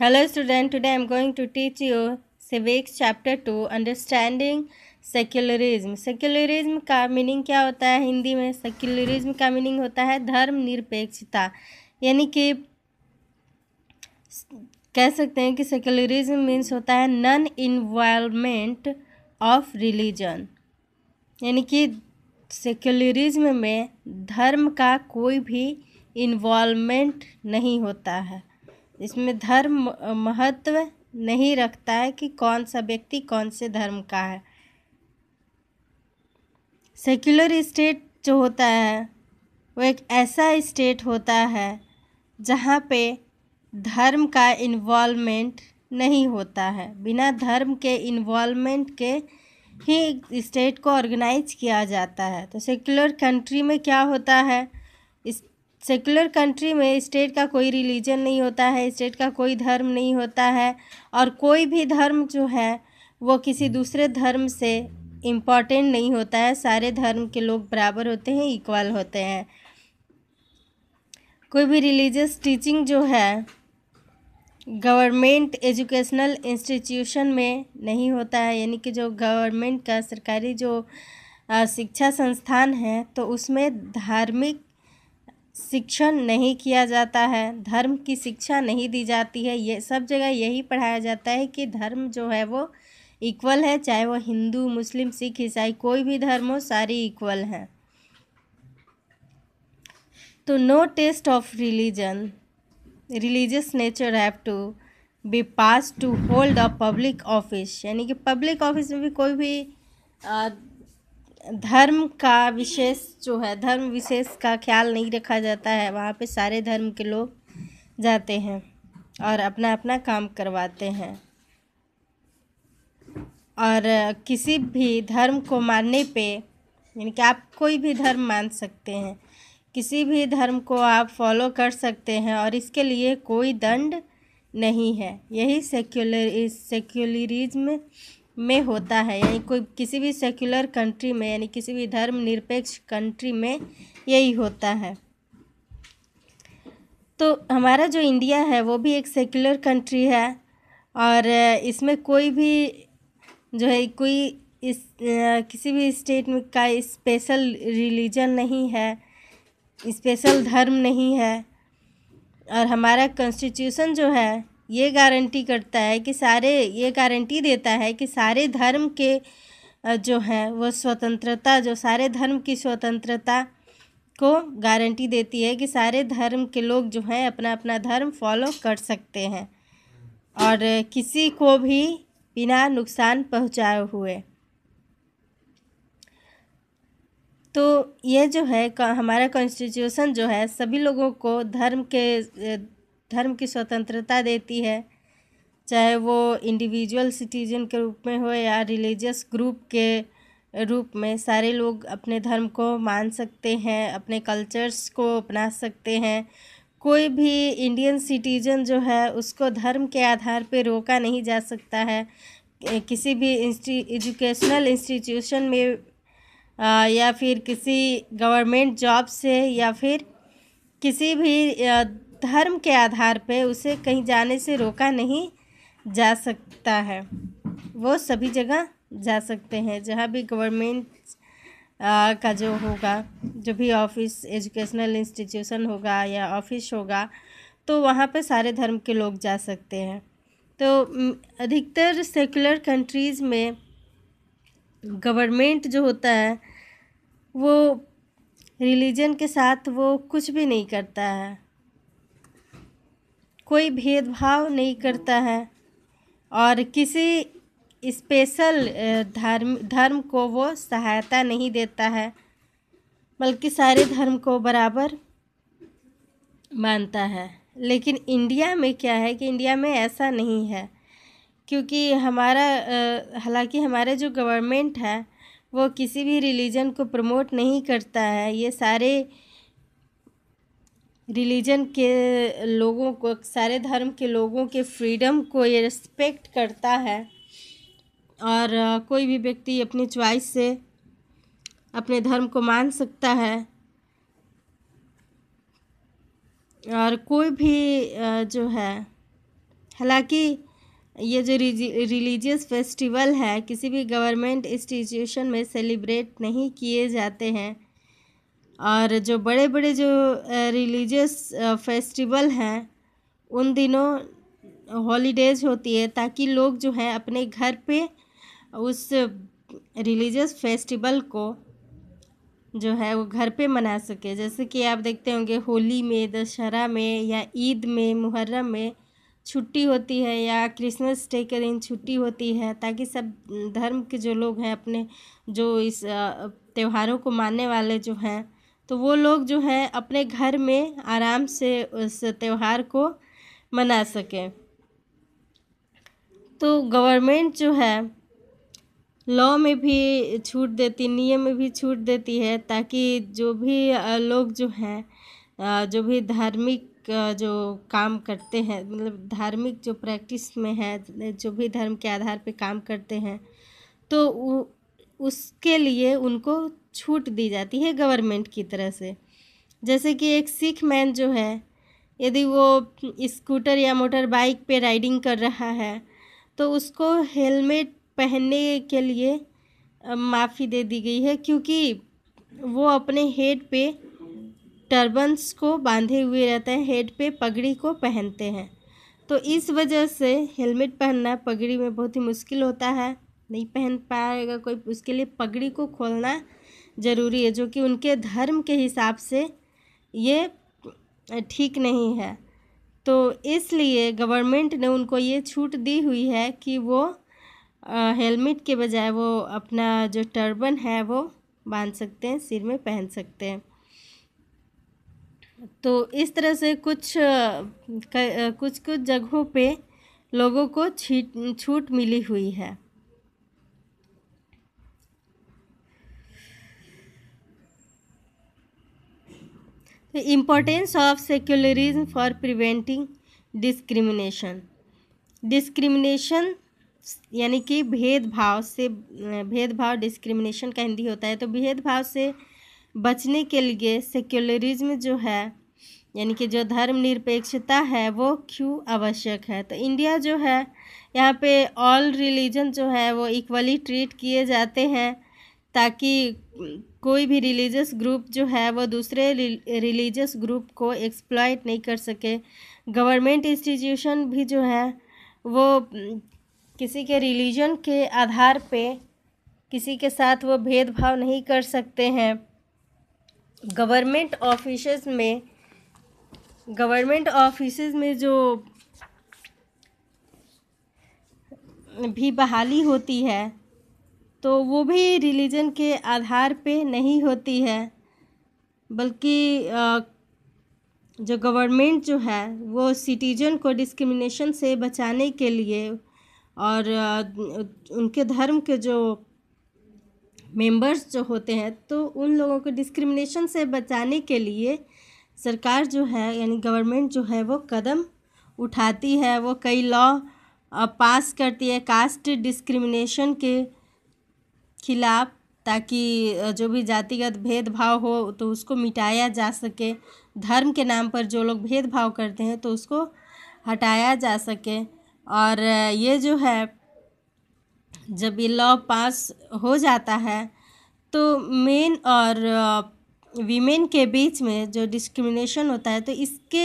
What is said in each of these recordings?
hello student today I am going to teach you Civics chapter two understanding secularism secularism का meaning क्या होता है हिंदी में secularism का मीनिंग होता है धर्म निरपेक्षता यानी कि कह सकते हैं कि सेक्युलरिज्म मीन्स होता है नन इन्वॉल्वमेंट ऑफ रिलीजन यानी कि सेक्युलरिज्म में धर्म का कोई भी इन्वॉल्वमेंट नहीं होता है इसमें धर्म महत्व नहीं रखता है कि कौन सा व्यक्ति कौन से धर्म का है सेक्युलर स्टेट जो होता है वो एक ऐसा स्टेट होता है जहाँ पे धर्म का इन्वॉल्वमेंट नहीं होता है बिना धर्म के इन्वॉल्वमेंट के ही स्टेट को ऑर्गेनाइज किया जाता है तो सेक्युलर कंट्री में क्या होता है इस सेकुलर कंट्री में स्टेट का कोई रिलीजन नहीं होता है स्टेट का कोई धर्म नहीं होता है और कोई भी धर्म जो है वो किसी दूसरे धर्म से इम्पॉर्टेंट नहीं होता है सारे धर्म के लोग बराबर होते हैं इक्वल होते हैं कोई भी रिलीजियस टीचिंग जो है गवर्नमेंट एजुकेशनल इंस्टीट्यूशन में नहीं होता है यानी कि जो गवर्नमेंट का सरकारी जो शिक्षा संस्थान है तो उसमें धार्मिक शिक्षण नहीं किया जाता है धर्म की शिक्षा नहीं दी जाती है ये सब जगह यही पढ़ाया जाता है कि धर्म जो है वो इक्वल है चाहे वो हिंदू मुस्लिम सिख ईसाई कोई भी धर्म हो सारी इक्वल हैं तो no test of religion religious nature have to be pass to hold a public office यानी कि पब्लिक ऑफिस में भी कोई भी धर्म का विशेष जो है धर्म विशेष का ख्याल नहीं रखा जाता है वहाँ पे सारे धर्म के लोग जाते हैं और अपना अपना काम करवाते हैं और किसी भी धर्म को मानने पे यानी कि आप कोई भी धर्म मान सकते हैं किसी भी धर्म को आप फॉलो कर सकते हैं और इसके लिए कोई दंड नहीं है यही सेक्युलर सेक्युलरिज्म में होता है यानी कोई किसी भी सेक्युलर कंट्री में यानी किसी भी धर्म निरपेक्ष कंट्री में यही होता है तो हमारा जो इंडिया है वो भी एक सेक्युलर कंट्री है और इसमें कोई भी जो है कोई इस आ, किसी भी स्टेट में का स्पेशल रिलीजन नहीं है स्पेशल धर्म नहीं है और हमारा कॉन्स्टिट्यूशन जो है ये गारंटी करता है कि सारे ये गारंटी देता है कि सारे धर्म के जो हैं वो स्वतंत्रता जो सारे धर्म की स्वतंत्रता को गारंटी देती है कि सारे धर्म के लोग जो हैं अपना अपना धर्म फॉलो कर सकते हैं और किसी को भी बिना नुकसान पहुंचाए हुए तो ये जो है हमारा कॉन्स्टिट्यूशन जो है सभी लोगों को धर्म के धर्म की स्वतंत्रता देती है चाहे वो इंडिविजुअल सिटीजन के रूप में हो या रिलीजियस ग्रुप के रूप में सारे लोग अपने धर्म को मान सकते हैं अपने कल्चर्स को अपना सकते हैं कोई भी इंडियन सिटीजन जो है उसको धर्म के आधार पर रोका नहीं जा सकता है किसी भी एजुकेशनल इंस्टीट्यूशन में या फिर किसी गवर्नमेंट जॉब से या फिर किसी भी धर्म के आधार पर उसे कहीं जाने से रोका नहीं जा सकता है वो सभी जगह जा सकते हैं जहाँ भी गवर्नमेंट का जो होगा जो भी ऑफिस एजुकेशनल इंस्टीट्यूशन होगा या ऑफिस होगा तो वहाँ पर सारे धर्म के लोग जा सकते हैं तो अधिकतर सेकुलर कंट्रीज़ में गवर्नमेंट जो होता है वो रिलीजन के साथ वो कुछ भी नहीं करता है कोई भेदभाव नहीं करता है और किसी स्पेशल धर्म धर्म को वो सहायता नहीं देता है बल्कि सारे धर्म को बराबर मानता है लेकिन इंडिया में क्या है कि इंडिया में ऐसा नहीं है क्योंकि हमारा हालांकि हमारे जो गवर्नमेंट है वो किसी भी रिलीजन को प्रमोट नहीं करता है ये सारे रिलीजन के लोगों को सारे धर्म के लोगों के फ्रीडम को ये रिस्पेक्ट करता है और कोई भी व्यक्ति अपनी च्वाइस से अपने धर्म को मान सकता है और कोई भी जो है हालांकि ये जो रिलीजियस फेस्टिवल है किसी भी गवर्नमेंट इंस्टीट्यूशन में सेलिब्रेट नहीं किए जाते हैं और जो बड़े बड़े जो रिलीजियस फेस्टिवल हैं उन दिनों हॉलीडेज़ होती है ताकि लोग जो हैं अपने घर पे उस रिलीजियस फेस्टिवल को जो है वो घर पे मना सके जैसे कि आप देखते होंगे होली में दशहरा में या ईद में मुहर्रम में छुट्टी होती है या क्रिसमस डे के दिन छुट्टी होती है ताकि सब धर्म के जो लोग हैं अपने जो इस त्योहारों को मानने वाले जो हैं तो वो लोग जो हैं अपने घर में आराम से उस त्यौहार को मना सकें तो गवर्नमेंट जो है लॉ में भी छूट देती नियम में भी छूट देती है ताकि जो भी लोग जो हैं जो भी धार्मिक जो काम करते हैं मतलब धार्मिक जो प्रैक्टिस में है जो भी धर्म के आधार पे काम करते हैं तो उसके लिए उनको छूट दी जाती है गवर्नमेंट की तरह से जैसे कि एक सिख मैन जो है यदि वो स्कूटर या मोटर बाइक पे राइडिंग कर रहा है तो उसको हेलमेट पहनने के लिए माफ़ी दे दी गई है क्योंकि वो अपने हेड पे टर्बन्स को बांधे हुए रहते हैं हेड पे पगड़ी को पहनते हैं तो इस वजह से हेलमेट पहनना पगड़ी में बहुत ही मुश्किल होता है नहीं पहन पाएगा कोई उसके लिए पगड़ी को खोलना ज़रूरी है जो कि उनके धर्म के हिसाब से ये ठीक नहीं है तो इसलिए गवर्नमेंट ने उनको ये छूट दी हुई है कि वो हेलमेट के बजाय वो अपना जो टर्बन है वो बांध सकते हैं सिर में पहन सकते हैं तो इस तरह से कुछ कुछ कुछ जगहों पे लोगों को छीट छूट मिली हुई है importance of secularism for preventing discrimination discrimination यानी कि भेदभाव से भेदभाव डिस्क्रिमिनेशन का हिंदी होता है तो भेदभाव से बचने के लिए सेक्युलरिज्म जो है यानी कि जो धर्मनिरपेक्षता है वो क्यों आवश्यक है तो इंडिया जो है यहाँ पे ऑल रिलीजन जो है वो इक्वली ट्रीट किए जाते हैं ताकि कोई भी रिलीजियस ग्रुप जो है वो दूसरे रिलीजियस ग्रुप को एक्सप्लॉयट नहीं कर सके गवर्नमेंट इंस्टीट्यूशन भी जो है वो किसी के रिलीजन के आधार पे किसी के साथ वो भेदभाव नहीं कर सकते हैं गवर्नमेंट ऑफिस में गवर्नमेंट ऑफिस में जो भी बहाली होती है तो वो भी रिलीजन के आधार पे नहीं होती है बल्कि जो गवर्नमेंट जो है वो सिटीजन को डिस्क्रिमिनेशन से बचाने के लिए और उनके धर्म के जो मेंबर्स जो होते हैं तो उन लोगों को डिस्क्रिमिनेशन से बचाने के लिए सरकार जो है यानी गवर्नमेंट जो है वो कदम उठाती है वो कई लॉ पास करती है कास्ट डिस्क्रिमिनेशन के खिलाफ ताकि जो भी जातिगत भेदभाव हो तो उसको मिटाया जा सके धर्म के नाम पर जो लोग भेदभाव करते हैं तो उसको हटाया जा सके और ये जो है जब ये लॉ पास हो जाता है तो मेन और वीमेन के बीच में जो डिस्क्रिमिनेशन होता है तो इसके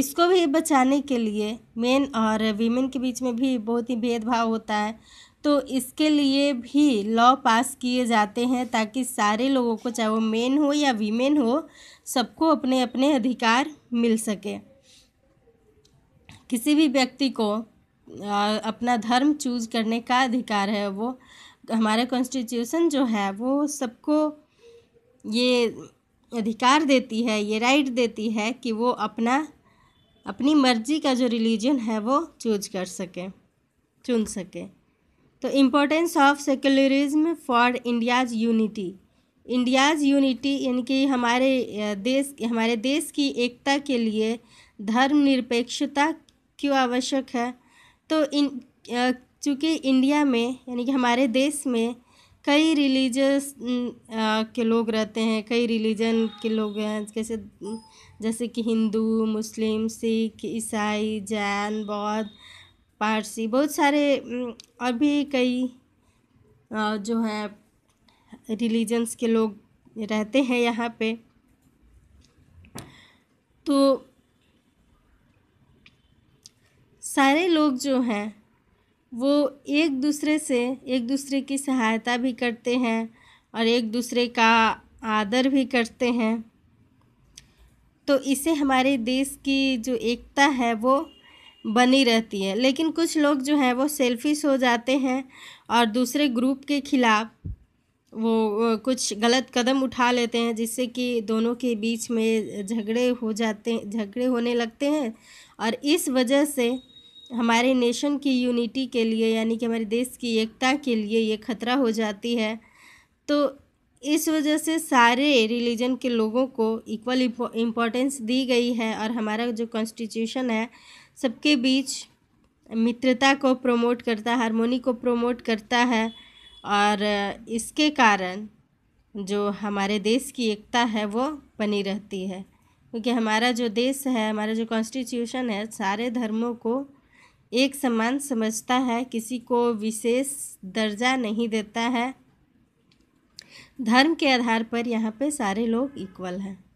इसको भी बचाने के लिए मेन और वीमेन के बीच में भी बहुत ही भेदभाव होता है तो इसके लिए भी लॉ पास किए जाते हैं ताकि सारे लोगों को चाहे वो मेन हो या वीमेन हो सबको अपने अपने अधिकार मिल सके किसी भी व्यक्ति को अपना धर्म चूज करने का अधिकार है वो हमारा कॉन्स्टिट्यूशन जो है वो सबको ये अधिकार देती है ये राइट देती है कि वो अपना अपनी मर्जी का जो रिलीजन है वो चूज कर सके चुन सके तो importance of secularism for India's unity India's unity यानी कि हमारे देश हमारे देश की एकता के लिए धर्मनिरपेक्षता क्यों आवश्यक है तो इन चूँकि इंडिया में यानी कि हमारे देश में कई रिलीजस के लोग रहते हैं कई रिलीजन के लोग हैं जैसे जैसे कि हिंदू मुस्लिम सिख ईसाई जैन बौद्ध पारसी बहुत सारे और भी कई जो है रिलीजन्स के लोग रहते हैं यहाँ पे तो सारे लोग जो हैं वो एक दूसरे से एक दूसरे की सहायता भी करते हैं और एक दूसरे का आदर भी करते हैं तो इसे हमारे देश की जो एकता है वो बनी रहती है लेकिन कुछ लोग जो हैं वो सेल्फिश हो जाते हैं और दूसरे ग्रुप के ख़िलाफ़ वो कुछ गलत कदम उठा लेते हैं जिससे कि दोनों के बीच में झगड़े हो जाते हैं झगड़े होने लगते हैं और इस वजह से हमारे नेशन की यूनिटी के लिए यानी कि हमारे देश की एकता के लिए ये खतरा हो जाती है तो इस वजह से सारे रिलीजन के लोगों को इक्वल इम्पोर्टेंस दी गई है और हमारा जो कॉन्स्टिट्यूशन है सबके बीच मित्रता को प्रमोट करता है हारमोनी को प्रमोट करता है और इसके कारण जो हमारे देश की एकता है वो बनी रहती है क्योंकि हमारा जो देश है हमारा जो कॉन्स्टिट्यूशन है सारे धर्मों को एक समान समझता है किसी को विशेष दर्जा नहीं देता है धर्म के आधार पर यहाँ पे सारे लोग इक्वल हैं